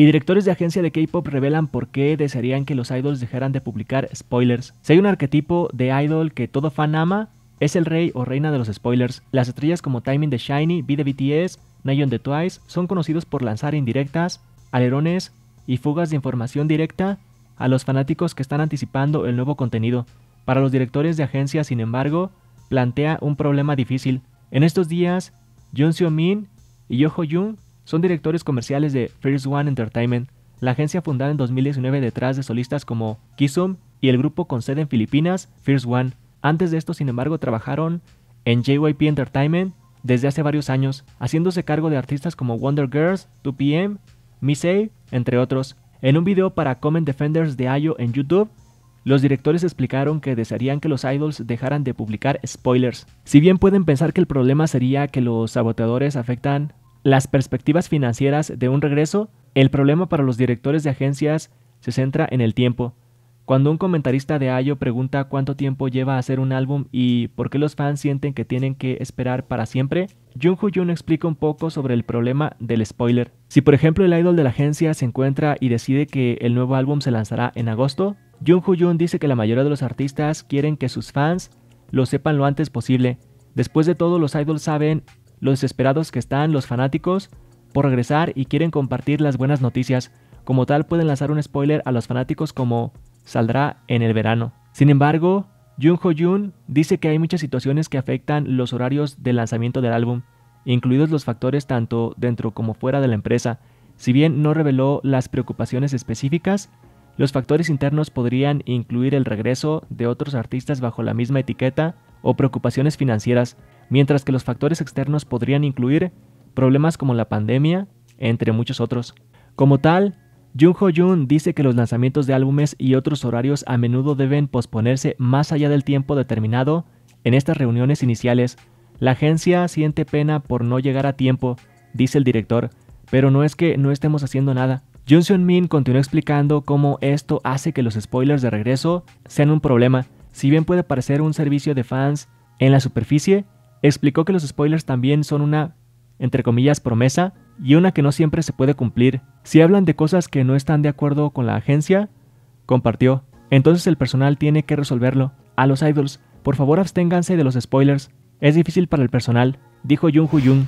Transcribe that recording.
Y directores de agencia de K-pop revelan por qué desearían que los idols dejaran de publicar spoilers. Si hay un arquetipo de idol que todo fan ama, es el rey o reina de los spoilers. Las estrellas como Timing de Shiny, B de BTS, Nayeon de Twice son conocidos por lanzar indirectas, alerones y fugas de información directa a los fanáticos que están anticipando el nuevo contenido. Para los directores de agencia, sin embargo, plantea un problema difícil. En estos días, Jun Seo Min y Yoho son directores comerciales de First One Entertainment, la agencia fundada en 2019 detrás de solistas como Kisum y el grupo con sede en Filipinas, First One. Antes de esto, sin embargo, trabajaron en JYP Entertainment desde hace varios años, haciéndose cargo de artistas como Wonder Girls, 2PM, A, entre otros. En un video para Common Defenders de Ayo en YouTube, los directores explicaron que desearían que los idols dejaran de publicar spoilers. Si bien pueden pensar que el problema sería que los saboteadores afectan las perspectivas financieras de un regreso, el problema para los directores de agencias se centra en el tiempo. Cuando un comentarista de Ayo pregunta cuánto tiempo lleva hacer un álbum y por qué los fans sienten que tienen que esperar para siempre, Jung explica un poco sobre el problema del spoiler. Si por ejemplo el idol de la agencia se encuentra y decide que el nuevo álbum se lanzará en agosto, Jung Jun dice que la mayoría de los artistas quieren que sus fans lo sepan lo antes posible. Después de todo, los idols saben los desesperados que están los fanáticos por regresar y quieren compartir las buenas noticias. Como tal pueden lanzar un spoiler a los fanáticos como saldrá en el verano. Sin embargo, Jun Ho dice que hay muchas situaciones que afectan los horarios de lanzamiento del álbum, incluidos los factores tanto dentro como fuera de la empresa. Si bien no reveló las preocupaciones específicas, los factores internos podrían incluir el regreso de otros artistas bajo la misma etiqueta o preocupaciones financieras mientras que los factores externos podrían incluir problemas como la pandemia, entre muchos otros. Como tal, Jung Ho-jun dice que los lanzamientos de álbumes y otros horarios a menudo deben posponerse más allá del tiempo determinado en estas reuniones iniciales. La agencia siente pena por no llegar a tiempo, dice el director, pero no es que no estemos haciendo nada. Jun Seon Min continuó explicando cómo esto hace que los spoilers de regreso sean un problema. Si bien puede parecer un servicio de fans en la superficie, Explicó que los spoilers también son una, entre comillas, promesa y una que no siempre se puede cumplir. Si hablan de cosas que no están de acuerdo con la agencia, compartió, entonces el personal tiene que resolverlo. A los idols, por favor absténganse de los spoilers, es difícil para el personal, dijo Jung